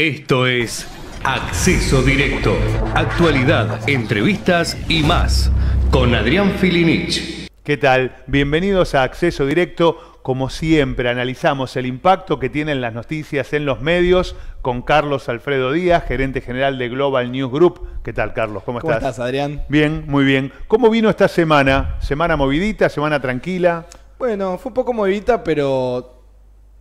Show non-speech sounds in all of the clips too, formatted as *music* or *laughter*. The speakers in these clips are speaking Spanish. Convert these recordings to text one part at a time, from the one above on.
Esto es Acceso Directo. Actualidad, entrevistas y más. Con Adrián Filinich. ¿Qué tal? Bienvenidos a Acceso Directo. Como siempre, analizamos el impacto que tienen las noticias en los medios con Carlos Alfredo Díaz, gerente general de Global News Group. ¿Qué tal, Carlos? ¿Cómo, estás? ¿Cómo estás, Adrián? Bien, muy bien. ¿Cómo vino esta semana? ¿Semana movidita? ¿Semana tranquila? Bueno, fue un poco movidita, pero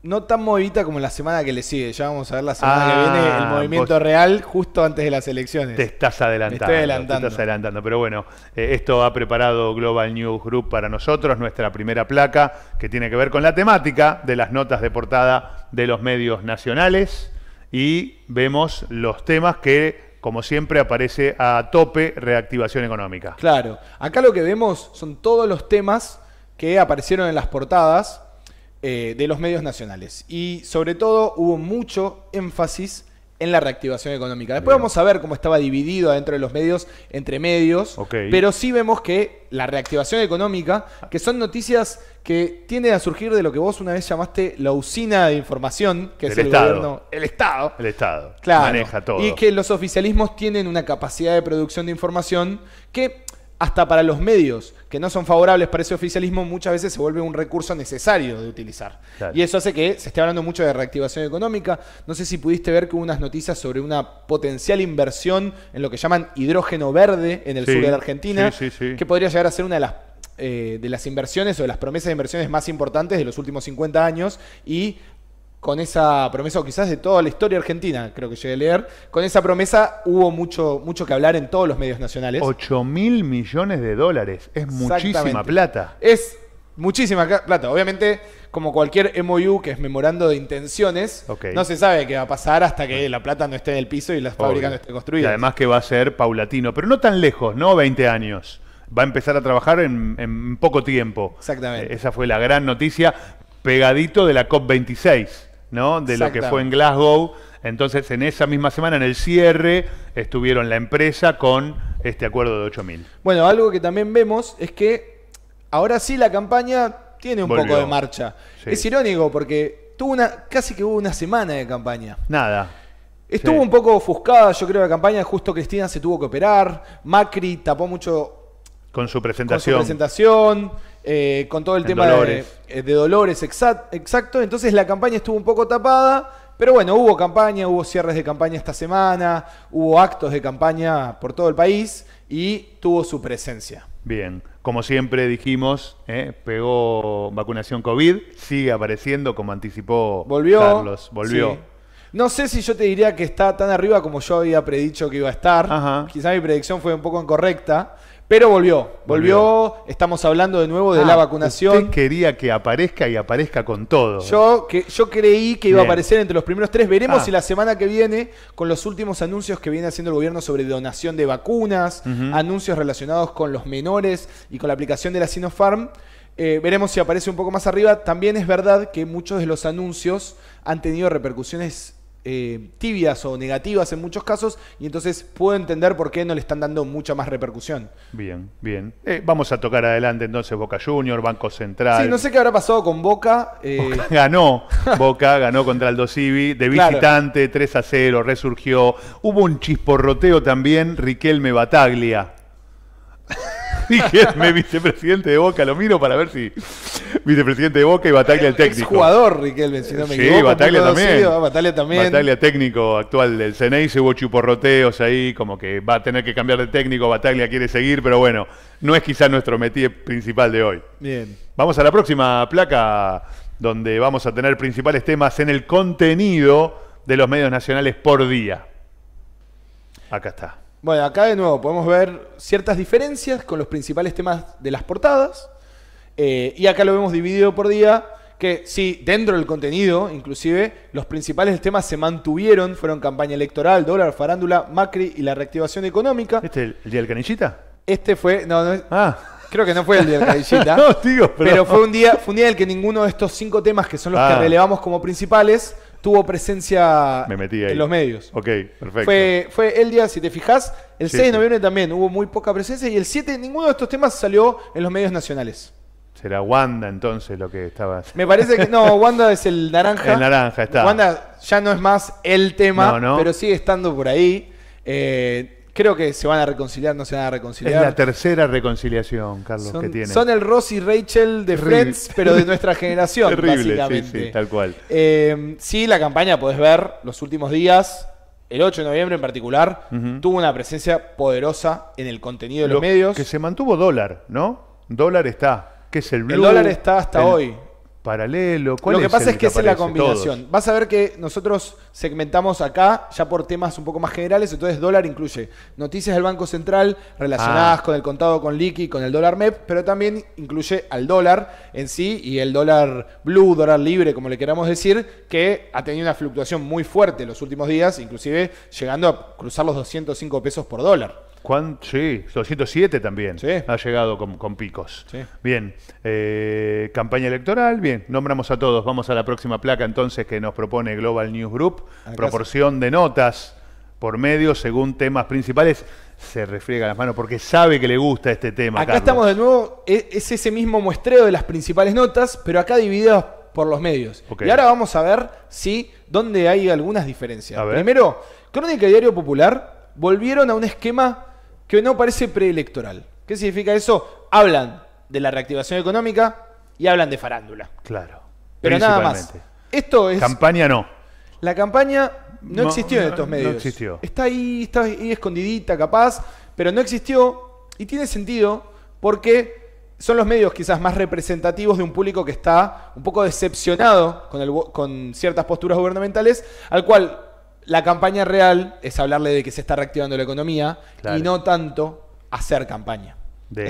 no tan movida como la semana que le sigue. Ya vamos a ver la semana que viene el ah, movimiento real justo antes de las elecciones. Te estás adelantando. Estoy adelantando. Te estás adelantando. Pero bueno, eh, esto ha preparado Global News Group para nosotros, nuestra primera placa, que tiene que ver con la temática de las notas de portada de los medios nacionales. Y vemos los temas que, como siempre, aparece a tope reactivación económica. Claro. Acá lo que vemos son todos los temas que aparecieron en las portadas eh, de los medios nacionales. Y sobre todo hubo mucho énfasis en la reactivación económica. Después vamos a ver cómo estaba dividido dentro de los medios, entre medios, pero sí vemos que la reactivación económica, que son noticias que tienden a surgir de lo que vos una vez llamaste la usina de información, que es el Estado. gobierno, el Estado. El Estado. Claro. Maneja todo. Y que los oficialismos tienen una capacidad de producción de información que hasta para los medios que no son favorables para ese oficialismo, muchas veces se vuelve un recurso necesario de utilizar. Y eso hace que se esté hablando mucho de reactivación económica. No sé si pudiste ver que hubo unas noticias sobre una potencial inversión en lo que llaman hidrógeno verde en el sur de la Argentina, que podría llegar a ser una de las eh, de las inversiones o de las promesas de inversiones más importantes de los últimos 50 años y con esa promesa, o quizás de toda la historia argentina, creo que llegué a leer, con esa promesa hubo mucho, mucho que hablar en todos los medios nacionales. 8 mil millones de dólares, es muchísima plata. Es muchísima plata. Obviamente, como cualquier MOU, que es memorando de intenciones, no se sabe qué va a pasar hasta que la plata no esté en el piso y las fábricas no esté construidas. Y además que va a ser paulatino, pero no tan lejos, ¿no? 20 años. Va a empezar a trabajar en, poco tiempo. Exactamente. esa fue la gran noticia, pegadito de la COP26 de lo que fue en Glasgow. Entonces, en esa misma semana, en el cierre, estuvieron la empresa con este acuerdo de 8.000. Bueno, algo que también vemos es que ahora sí la campaña tiene un poco de marcha. Es irónico porque tuvo una, casi que hubo una semana de campaña. Nada. Estuvo un poco ofuscada, yo creo, la campaña. Justo Cristina se tuvo que operar. Macri tapó mucho. Con su presentación. Con su presentación. Eh, con todo el tema De, dolores, eh, exacto. Entonces la campaña estuvo un poco tapada, pero bueno, hubo campaña, hubo cierres de campaña esta semana, hubo actos de campaña por todo el país y tuvo su presencia. Bien, como siempre dijimos, ¿eh? pegó vacunación COVID, sigue apareciendo como anticipó volvió, Carlos, volvió. No sé si yo te diría que está tan arriba como yo había predicho que iba a estar. quizás mi predicción fue un poco incorrecta. Pero volvió, volvió, Estamos hablando de nuevo de ah, la vacunación. Usted quería que aparezca y aparezca con todo. Yo, que, yo creí que iba a aparecer entre los primeros tres. Veremos ah. si la semana que viene, con los últimos anuncios que viene haciendo el gobierno sobre donación de vacunas, anuncios relacionados con los menores y con la aplicación de la Sinopharm. Eh, veremos si aparece un poco más arriba. También es verdad que muchos de los anuncios han tenido repercusiones eh, tibias o negativas en muchos casos, y entonces puedo entender por qué no le están dando mucha más repercusión. Bien, bien. Eh, vamos a tocar adelante entonces Boca Junior, Banco Central. Sí, no sé qué habrá pasado con Boca. Eh, *laughs* ganó, Boca ganó contra Aldo Civi, de visitante, 3 a 0, resurgió. Hubo un chisporroteo también, Riquelme Bataglia. Riquelme, *laughs* vicepresidente de Boca, lo miro para ver si *laughs* vicepresidente de Boca y Bataglia el técnico. Es jugador, Riquelme, si me sí, Bataglia también. Bataglia también. técnico actual del se hubo chuporroteos ahí, como que va a tener que cambiar de técnico, Bataglia quiere seguir, pero bueno, no es quizás nuestro metí principal de hoy. Bien. Vamos a la próxima placa, donde vamos a tener principales temas en el contenido de los medios nacionales por día. Acá está. Bueno, acá de nuevo podemos ver ciertas diferencias con los principales temas de las portadas. Eh, y acá lo vemos dividido por día, que sí, dentro del contenido, inclusive, los principales temas se mantuvieron, fueron campaña electoral, dólar, farándula, Macri y la reactivación económica. ¿Este el, el día del canillita? Este fue, no, no ah. creo que no fue el día del canillita. *laughs* no, tío. pero... fue un día, fue en el que ninguno de estos cinco temas que son los que ah. relevamos como principales tuvo presencia en los medios. Ok, perfecto. Fue, el día, si te fijas, el 6 de noviembre también hubo muy poca presencia y el 7 ninguno de estos temas salió en los medios nacionales. Será Wanda entonces lo que estaba. *laughs* Me parece que no, Wanda es el naranja. El naranja está. Wanda ya no es más el tema, pero sigue estando por ahí. Eh, creo que se van a reconciliar, no se van a reconciliar. Es la tercera reconciliación, Carlos, que tiene. Son el Ross y Rachel de Friends, pero de nuestra *laughs* generación, Terrible, básicamente. Sí, tal cual. Eh, sí, la campaña podés ver los últimos días. El 8 de noviembre en particular tuvo una presencia poderosa en el contenido de los medios. Que se mantuvo dólar, ¿no? Dólar está. ¿Qué es el blue? El dólar está hasta hoy. Paralelo. ¿Cuál Lo que pasa es que, es la combinación. Vas a ver que nosotros segmentamos acá ya por temas un poco más generales. Entonces, dólar incluye noticias del Banco Central relacionadas ah. con el contado con liqui, con el dólar MEP, pero también incluye al dólar en sí y el dólar blue, dólar libre, como le queramos decir, que ha tenido una fluctuación muy fuerte en los últimos días, inclusive llegando a cruzar los 205 pesos por dólar. Sí, 207 también. Ha llegado con, picos. Bien. Eh, campaña electoral, bien. Nombramos a todos. Vamos a la próxima placa entonces que nos propone Global News Group. Proporción de notas por medio según temas principales. Se refriega las manos porque sabe que le gusta este tema. Acá estamos de nuevo. E, es ese mismo muestreo de las principales notas, pero acá dividido por los medios. Y ahora vamos a ver si dónde hay algunas diferencias. Primero, Crónica y Diario Popular volvieron a un esquema que no parece preelectoral. ¿Qué significa eso? Hablan de la reactivación económica y hablan de farándula. Claro. Pero nada más. Esto es. Campaña no. La campaña no, existió en estos medios. No existió. Está ahí, está ahí escondidita, capaz, pero no existió y tiene sentido porque son los medios quizás más representativos de un público que está un poco decepcionado con ciertas posturas gubernamentales, al cual la campaña real es hablarle de que se está reactivando la economía y no tanto hacer campaña. De De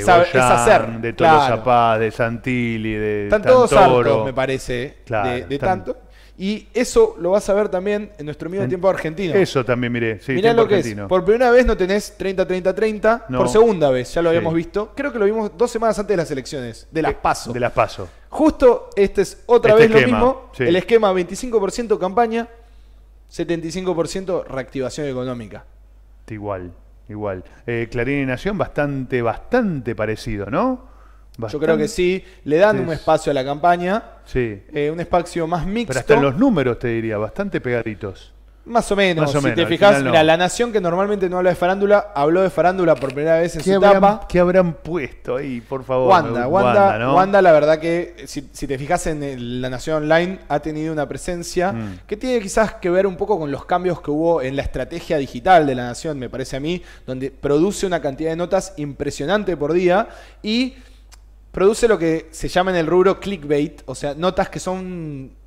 de Santilli, de. Están todos me parece, de, tanto. Y eso lo vas a ver también en nuestro mismo tiempo argentino. Eso también miré, lo que Es. Por primera vez no tenés 30-30-30, por segunda vez ya lo habíamos visto. Creo que lo vimos dos semanas antes de las elecciones, de las PASO. De las PASO. Justo este es otra este vez lo mismo, el esquema 25% campaña, 75% reactivación económica. Igual, igual. Eh, Clarín y Nación bastante, bastante parecido, ¿no? Yo creo que sí. Le dan un espacio a la campaña. Sí. Eh, un espacio más mixto. Pero hasta los números, te diría, bastante pegaditos. Más o menos, si te fijas, mira, la nación que normalmente no habla de farándula, habló de farándula por primera vez en su etapa. ¿Qué habrán puesto ahí, por favor? Wanda, Wanda, la verdad que si, te fijas en la nación online, ha tenido una presencia mm. que tiene quizás que ver un poco con los cambios que hubo en la estrategia digital de la nación, me parece a mí, donde produce una cantidad de notas impresionante por día y produce lo que se llama en el rubro clickbait, o sea, notas que son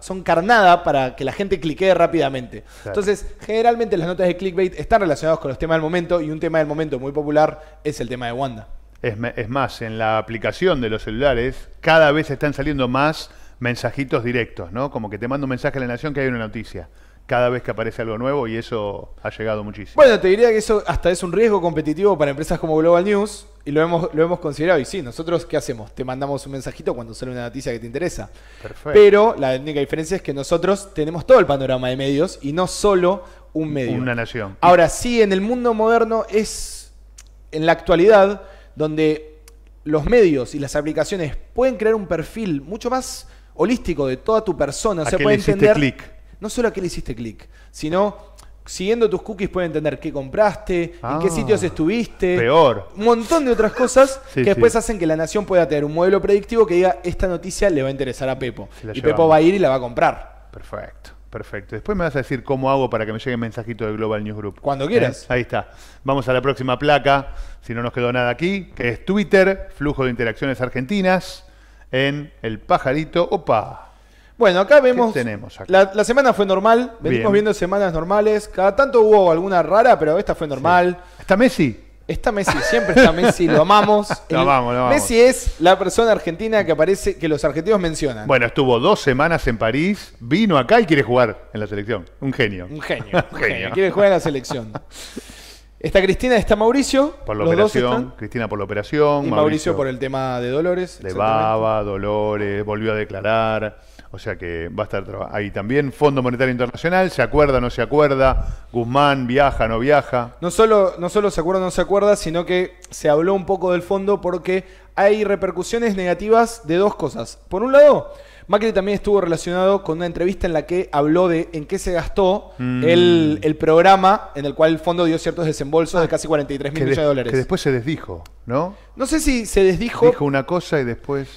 son carnada para que la gente cliquee rápidamente. Entonces, generalmente las notas de clickbait están relacionadas con los temas del momento y un tema del momento muy popular es el tema de Wanda. Es, es más, en la aplicación de los celulares cada vez están saliendo más mensajitos directos, ¿no? Como que te mando un mensaje a la nación que hay una noticia cada vez que aparece algo nuevo y eso ha llegado muchísimo. Bueno, te diría que eso hasta es un riesgo competitivo para empresas como Global News, y lo hemos, lo hemos considerado. Y sí, nosotros, ¿qué hacemos? Te mandamos un mensajito cuando sale una noticia que te interesa. Perfecto. Pero la única diferencia es que nosotros tenemos todo el panorama de medios y no solo un medio. Una nación. Ahora, sí, en el mundo moderno es en la actualidad donde los medios y las aplicaciones pueden crear un perfil mucho más holístico de toda tu persona. O sea, puede entender. Click. No solo a qué le hiciste clic, sino siguiendo tus cookies pueden entender qué compraste, en qué ah. sitios estuviste. Peor. Un montón de otras cosas que después hacen que la nación pueda tener un modelo predictivo que diga, esta noticia le va a interesar a Pepo. Y Pepo va a ir y la va a comprar. Perfecto. Perfecto. Después me vas a decir cómo hago para que me llegue el mensajito de Global News Group. Cuando quieras. Eh, ahí está. Vamos a la próxima placa, si no nos quedó nada aquí, que es Twitter, flujo de interacciones argentinas, en el pajarito. ¡Opa! Bueno, acá vemos. tenemos La, semana fue normal. Venimos viendo semanas normales. Cada tanto hubo alguna rara, pero esta fue normal. ¿Está Messi? Está Messi, siempre está Messi, lo *laughs* amamos. lo amamos, Messi es la persona argentina que aparece, que los argentinos mencionan. Bueno, estuvo dos semanas en París, vino acá y quiere jugar en la selección. Un genio. Un genio. *laughs* un genio. Quiere jugar en la selección. Está Cristina, está Mauricio. Por la operación. Cristina por la operación. Y Mauricio, por el tema de Dolores. De Baba, Dolores, volvió a declarar. O sea que va a estar ahí también. Fondo Monetario Internacional, ¿se acuerda, o no se acuerda? Guzmán, ¿viaja, o no viaja? No solo, no solo se acuerda, o no se acuerda, sino que se habló un poco del fondo porque hay repercusiones negativas de dos cosas. Por un lado, Macri también estuvo relacionado con una entrevista en la que habló de en qué se gastó mm. el, programa en el cual el fondo dio ciertos desembolsos de ah, casi 43 mil millones de dólares. Que después se desdijo, ¿no? No sé si se desdijo. Dijo una cosa y después.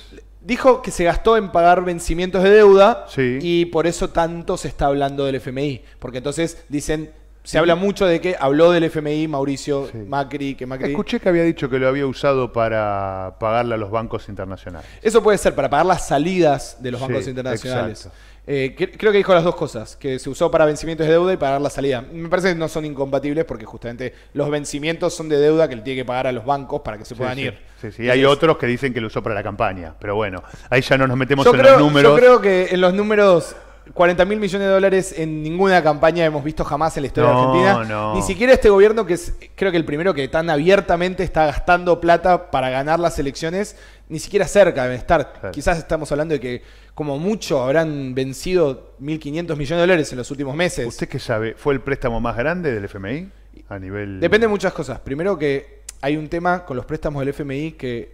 Dijo que se gastó en pagar vencimientos de deuda y por eso tanto se está hablando del FMI. Porque entonces dicen, se habla mucho de que habló del FMI Mauricio Macri, que Macri... Escuché que había dicho que lo había usado para pagarle a los bancos internacionales. Eso puede ser, para pagar las salidas de los bancos internacionales. Eh, creo que dijo las dos cosas, que se usó para vencimientos de deuda y para dar la salida. Me parece que no son incompatibles porque justamente los vencimientos son de deuda que le tiene que pagar a los bancos para que se puedan ir. Sí, sí, hay otros que dicen que lo usó para la campaña, pero bueno, ahí ya no nos metemos en los números. Yo creo que en los números 40 mil millones de dólares en ninguna campaña hemos visto jamás en la historia de Argentina. Ni siquiera este gobierno, que es creo que el primero que tan abiertamente está gastando plata para ganar las elecciones, ni siquiera cerca de estar. Quizás estamos hablando de que como mucho habrán vencido 1.500 millones de dólares en los últimos meses. ¿Usted qué sabe? ¿Fue el préstamo más grande del FMI a nivel...? Depende de muchas cosas. Primero que hay un tema con los préstamos del FMI que,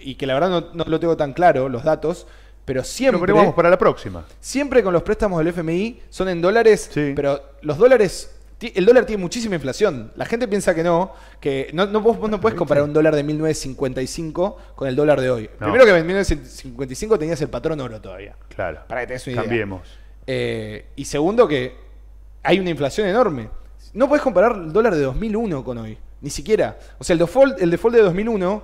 y que la verdad no, lo tengo tan claro, los datos, pero siempre... vamos para la próxima. Siempre con los préstamos del FMI son en dólares, pero los dólares el dólar tiene muchísima inflación. La gente piensa que no, que no, no vos, no puedes comparar un dólar de 1955 con el dólar de hoy. Primero que en 1955 tenías el patrón oro todavía. Claro. Para que tengas Cambiemos. Eh, y segundo que hay una inflación enorme. No puedes comparar el dólar de 2001 con hoy. Ni siquiera. O sea, el default, el default de 2001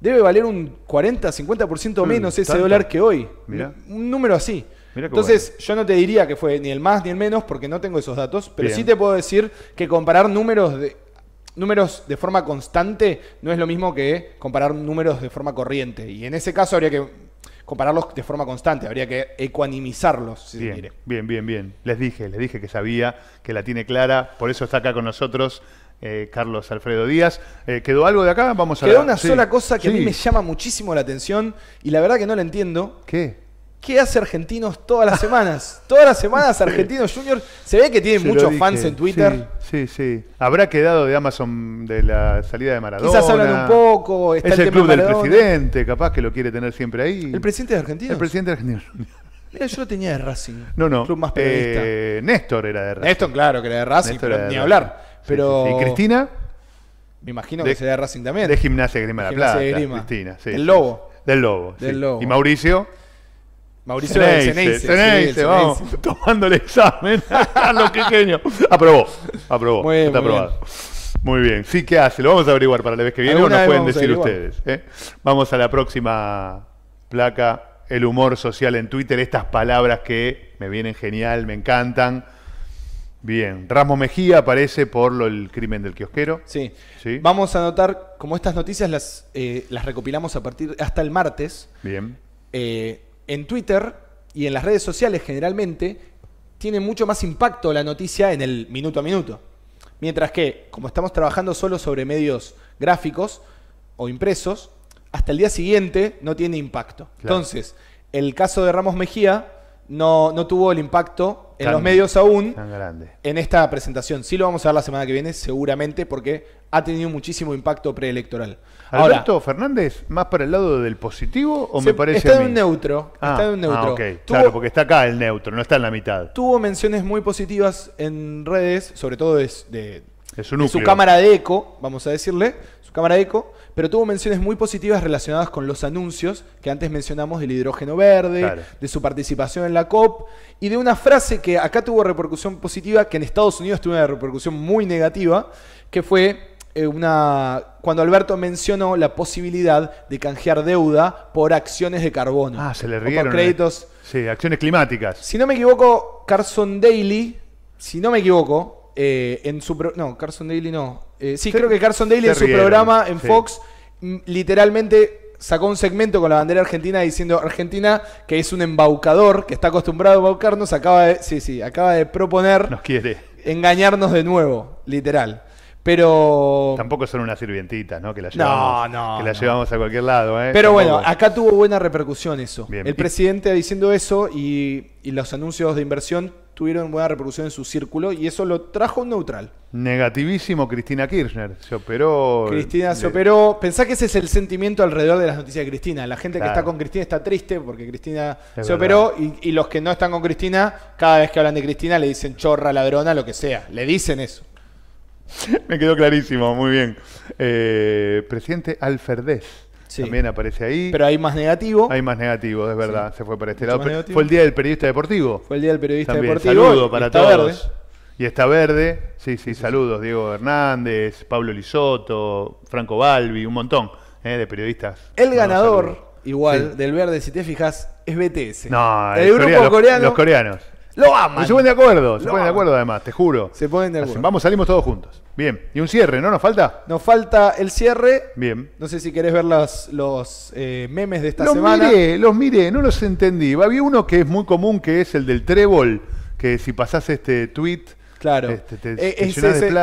debe valer un 40, 50% mm, menos ese dólar que hoy. Mira un número así. Entonces, yo no te diría que fue ni el más ni el menos, porque no tengo esos datos, pero sí te puedo decir que comparar números de, números de forma constante no es lo mismo que comparar números de forma corriente. Y en ese caso habría que compararlos de forma constante, habría que ecuanimizarlos, si bien, Bien, bien, Les dije, les dije que sabía, que la tiene clara, por eso está acá con nosotros. Eh, Carlos Alfredo Díaz. Eh, ¿Quedó algo de acá? Vamos a Quedó una sola cosa que a mí me llama muchísimo la atención y la verdad que no la entiendo. ¿Qué? ¿Qué hace Argentinos todas las semanas? *laughs* todas las semanas Argentinos Juniors. Se ve que tiene muchos fans en Twitter. Sí, sí, Habrá quedado de Amazon de la salida de Maradona. Quizás hablan un poco. es el, club del presidente, capaz que lo quiere tener siempre ahí. ¿El presidente de Argentinos? El presidente de Argentinos. Mira, yo lo tenía de Racing. No, no. Club más periodista. Eh, Néstor era de Racing. Néstor, claro, que era de Racing, pero ni hablar. pero... ¿Y Cristina? Me imagino que será de Racing también. De Gimnasia Grima de la Plata. Cristina, sí. El Lobo. Del Lobo. Del Lobo. Y Mauricio. Mauricio Ceneice, Ceneice, vamos, *laughs* tomando el examen. Carlos *laughs* genio, Aprobó, aprobó. Muy bien, está aprobado. Muy bien. Sí, ¿qué hace? Lo vamos a averiguar para la vez que viene o nos pueden decir ustedes. ¿eh? Vamos a la próxima placa. El humor social en Twitter. Estas palabras que me vienen genial, me encantan. Bien, Ramos Mejía aparece por lo, el crimen del kiosquero. Sí. sí. Vamos a anotar, como estas noticias las, eh, las recopilamos a partir hasta el martes. Bien. Eh, en Twitter y en las redes sociales generalmente tiene mucho más impacto la noticia en el minuto a minuto. Mientras que, como estamos trabajando solo sobre medios gráficos o impresos, hasta el día siguiente no tiene impacto. Entonces, el caso de Ramos Mejía no, no tuvo el impacto en los medios aún. En esta presentación. Sí lo vamos a ver la semana que viene, seguramente, porque ha tenido muchísimo impacto preelectoral. ¿Alberto Ahora, Fernández más para el lado del positivo o me parece está de un neutro, ah, está en un neutro. Ah, claro, porque está acá el neutro, no está en la mitad. Tuvo menciones muy positivas en redes, sobre todo de su cámara de eco, vamos a decirle, cámara eco, pero tuvo menciones muy positivas relacionadas con los anuncios que antes mencionamos del hidrógeno verde, de su participación en la COP y de una frase que acá tuvo repercusión positiva, que en Estados Unidos tuvo una repercusión muy negativa, que fue eh, una cuando Alberto mencionó la posibilidad de canjear deuda por acciones de carbono. Ah, se le Por eh. créditos. Sí, acciones climáticas. Si no me equivoco, Carson Daly, si no me equivoco, eh, en su... no, Carson Daly no. Eh, sí, creo que Carson Daly en su programa en Fox mm, literalmente sacó un segmento con la bandera argentina diciendo Argentina que es un embaucador, que está acostumbrado a embaucarnos, acaba de, sí, sí, acaba de proponer engañarnos de nuevo, literal. Pero. Tampoco son unas sirvientitas, ¿no? Que la llevamos, que llevamos a cualquier lado, ¿eh? Pero bueno, acá tuvo buena repercusión eso. El presidente diciendo eso y, los anuncios de inversión tuvieron buena reproducción en su círculo y eso lo trajo neutral. Negativísimo Cristina Kirchner, se operó. Cristina se eh, operó. Pensá que ese es el sentimiento alrededor de las noticias de Cristina. La gente que está con Cristina está triste porque Cristina se operó y, los que no están con Cristina, cada vez que hablan de Cristina le dicen chorra, ladrona, lo que sea. Le dicen eso. *laughs* Me quedó clarísimo, muy bien. Eh, presidente Alferdez. También aparece ahí. Pero hay más negativo. Hay más negativo, es verdad. Se fue para este lado. fue el día del periodista deportivo. Fue el día del periodista deportivo. Saludo para todos. Y está verde. Sí, sí, saludos. Diego Hernández, Pablo Lisoto Franco Balbi, un montón eh, de periodistas. El ganador, igual, del verde, si te fijas, es BTS. No, el, grupo coreano, los coreanos. Lo se ponen de acuerdo, se de acuerdo además, te juro. Se ponen de acuerdo. Vamos, salimos todos juntos. Bien. ¿Y un cierre, no nos falta? Nos falta el cierre. Bien. No sé si querés ver los eh, memes de esta semana. Los miré, los miré, no los entendí. Había uno que es muy común, que es el del trébol, que si pasás este tweet... Claro. Este, eh,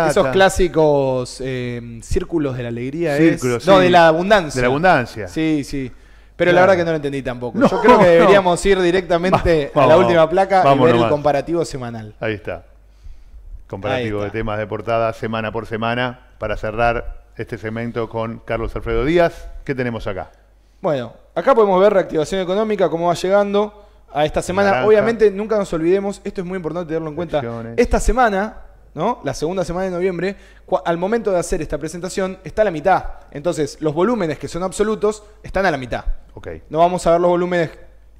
esos clásicos eh, círculos de la alegría. Círculos, sí. No, de la abundancia. De la abundancia. Sí, sí. Pero la verdad que no lo entendí tampoco. Yo creo que deberíamos ir directamente *laughs* a la última placa y ver el comparativo semanal. Ahí está. Comparativo de temas de portada semana por semana para cerrar este segmento con Carlos Alfredo Díaz. ¿Qué tenemos acá? Bueno, acá podemos ver reactivación económica, cómo va llegando a esta semana. Obviamente, nunca nos olvidemos, esto es muy importante tenerlo en cuenta. Esta semana la segunda semana de noviembre, al momento de hacer esta presentación, está a la mitad. Entonces, los volúmenes que son absolutos están a la mitad. No vamos a ver los volúmenes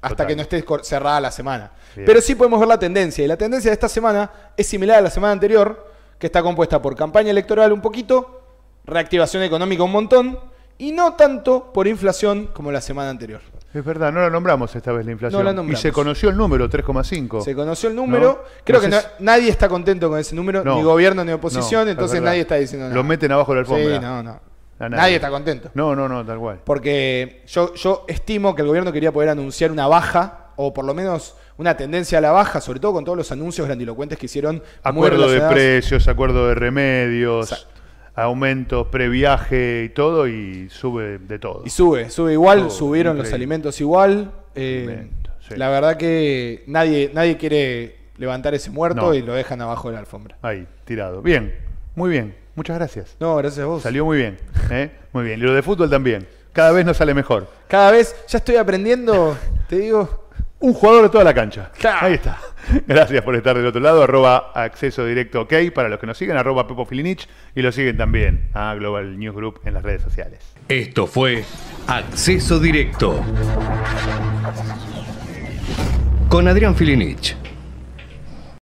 hasta que no esté cerrada la semana. Pero sí podemos ver la tendencia. Y la tendencia de esta semana es similar a la semana anterior, que está compuesta por campaña electoral un poquito, reactivación económica un montón, y no tanto por inflación como la semana anterior. Es verdad, no la nombramos esta vez la inflación. No la nombramos. Y se conoció el número, 3,5. Se conoció el número. Creo que nadie está contento con ese número, ni gobierno ni oposición, entonces nadie está diciendo nada. Lo meten abajo del alfombra. Sí, no, no. Nadie. está contento. No, no, no, tal cual. Porque yo, yo estimo que el gobierno quería poder anunciar una baja, o por lo menos una tendencia a la baja, sobre todo con todos los anuncios grandilocuentes que hicieron. Acuerdo de precios, acuerdo de remedios. Exacto aumentos, previaje y todo, y sube de todo. Y sube, sube igual, subieron los alimentos igual. Eh, la verdad que nadie, nadie quiere levantar ese muerto y lo dejan abajo de la alfombra. Ahí, tirado. Bien, muy bien. Muchas gracias. No, gracias a vos. Salió muy bien. ¿eh? Muy bien. Y lo de fútbol también. Cada vez nos sale mejor. Cada vez, ya estoy aprendiendo, te digo. Un jugador de toda la cancha. Ahí está. *laughs* Gracias por estar del otro lado. Arroba acceso directo OK para los que nos siguen. Arroba Pepo Filinich y lo siguen también a Global News Group en las redes sociales. Esto fue Acceso Directo con Adrián Filinich.